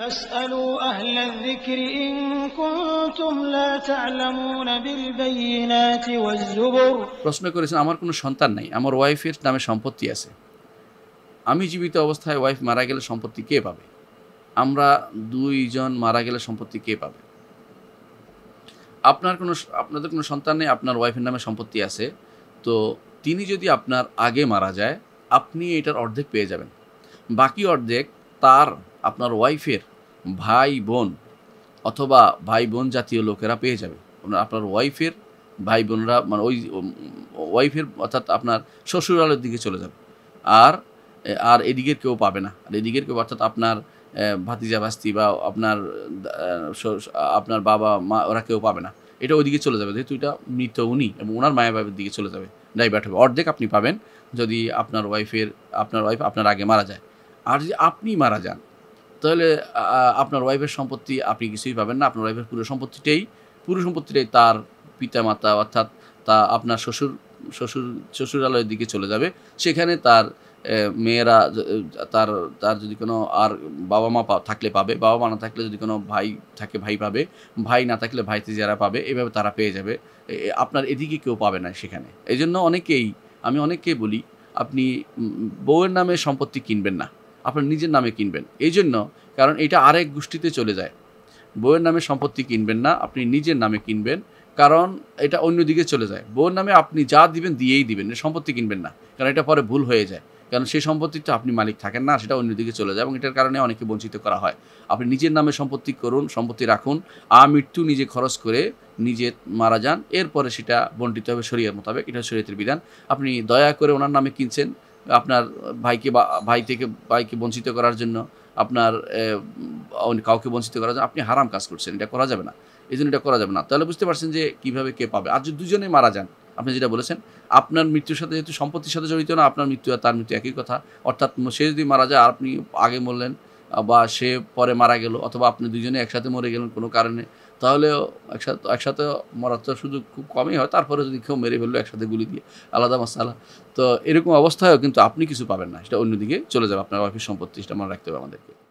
প্রশ্ন করেছেন আমার কোনো সন্তান নাই আমার ওয়াইফের নামে সম্পত্তি আছে আমি জীবিত অবস্থায় ওয়াইফ মারা গেলে সম্পত্তি কে পাবে আমরা দুইজন মারা গেলে সম্পত্তি কে পাবে আপনার কোনো আপনাদের কোনো সন্তান নেই আপনার ওয়াইফের নামে সম্পত্তি আছে তো তিনি যদি আপনার আগে মারা যায় আপনি এটার অর্ধেক পেয়ে যাবেন বাকি অর্ধেক তার আপনার ওয়াইফের ভাই বোন অথবা ভাই বোন জাতীয় লোকেরা পেয়ে যাবে মানে আপনার ওয়াইফের ভাই বোনরা মানে ওই ওয়াইফের অর্থাৎ আপনার শ্বশুরালের দিকে চলে যাবে আর আর এদিকের কেউ পাবে না আর এদিকের কেউ অর্থাৎ আপনার ভাতিজা ভাস্তি বা আপনার আপনার বাবা মা ওরা কেউ পাবে না এটা ওইদিকে চলে যাবে যেহেতু এটা মৃত উনি এবং ওনার মায়াবাবের দিকে চলে যাবে ডাইভার্ট হবে অর্ধেক আপনি পাবেন যদি আপনার ওয়াইফের আপনার ওয়াইফ আপনার আগে মারা যায় আর যদি আপনি মারা যান তাহলে আপনার ওয়াইফের সম্পত্তি আপনি কিছুই পাবেন না আপনার ওয়াইফের পুরো সম্পত্তিটাই পুরো সম্পত্তিটাই তার পিতামাতা অর্থাৎ তা আপনার শ্বশুর শ্বশুর শ্বশুরালয়ের দিকে চলে যাবে সেখানে তার মেয়েরা তার তার যদি কোনো আর বাবা মা থাকলে পাবে বাবা মা না থাকলে যদি কোনো ভাই থাকে ভাই পাবে ভাই না থাকলে ভাইতে যারা পাবে এভাবে তারা পেয়ে যাবে আপনার এদিকে কেউ পাবে না সেখানে এই জন্য অনেকেই আমি অনেককেই বলি আপনি বউয়ের নামে সম্পত্তি কিনবেন না আপনার নিজের নামে কিনবেন এই জন্য কারণ এটা আরেক গোষ্ঠীতে চলে যায় বইয়ের নামে সম্পত্তি কিনবেন না আপনি নিজের নামে কিনবেন কারণ এটা অন্যদিকে চলে যায় বউয়ের নামে আপনি যা দিবেন দিয়েই দিবেন সম্পত্তি কিনবেন না কারণ এটা পরে ভুল হয়ে যায় কারণ সেই সম্পত্তিটা আপনি মালিক থাকেন না সেটা অন্যদিকে চলে যায় এবং এটার কারণে অনেকে বঞ্চিত করা হয় আপনি নিজের নামে সম্পত্তি করুন সম্পত্তি রাখুন আ মৃত্যু নিজে খরচ করে নিজে মারা যান এরপরে সেটা বন্টিত হবে শরীয়ার মোতাবেক এটা শরীয়তের বিধান আপনি দয়া করে ওনার নামে কিনছেন আপনার ভাইকে ভাই থেকে ভাইকে বঞ্চিত করার জন্য আপনার কাউকে বঞ্চিত করার জন্য আপনি হারাম কাজ করছেন এটা করা যাবে না এই জন্য এটা করা যাবে না তাহলে বুঝতে পারছেন যে কীভাবে কে পাবে আর যদি দুজনে মারা যান আপনি যেটা বলেছেন আপনার মৃত্যুর সাথে যেহেতু সম্পত্তির সাথে জড়িত না আপনার মৃত্যু আর তার মৃত্যু একই কথা অর্থাৎ সে যদি মারা যায় আর আপনি আগে বললেন বা সে পরে মারা গেল অথবা আপনি দুজনে একসাথে মরে গেলেন কোনো কারণে তাহলে একসাথে একসাথে মরার তো সুযোগ খুব কমই হয় তারপরে যদি কেউ মেরে ফেললো একসাথে গুলি দিয়ে আলাদা মশালা তো এরকম অবস্থায়ও কিন্তু আপনি কিছু পাবেন না সেটা অন্যদিকে চলে যাবে আপনার ওয়াইফের সম্পত্তি সেটা মনে রাখতে হবে আমাদেরকে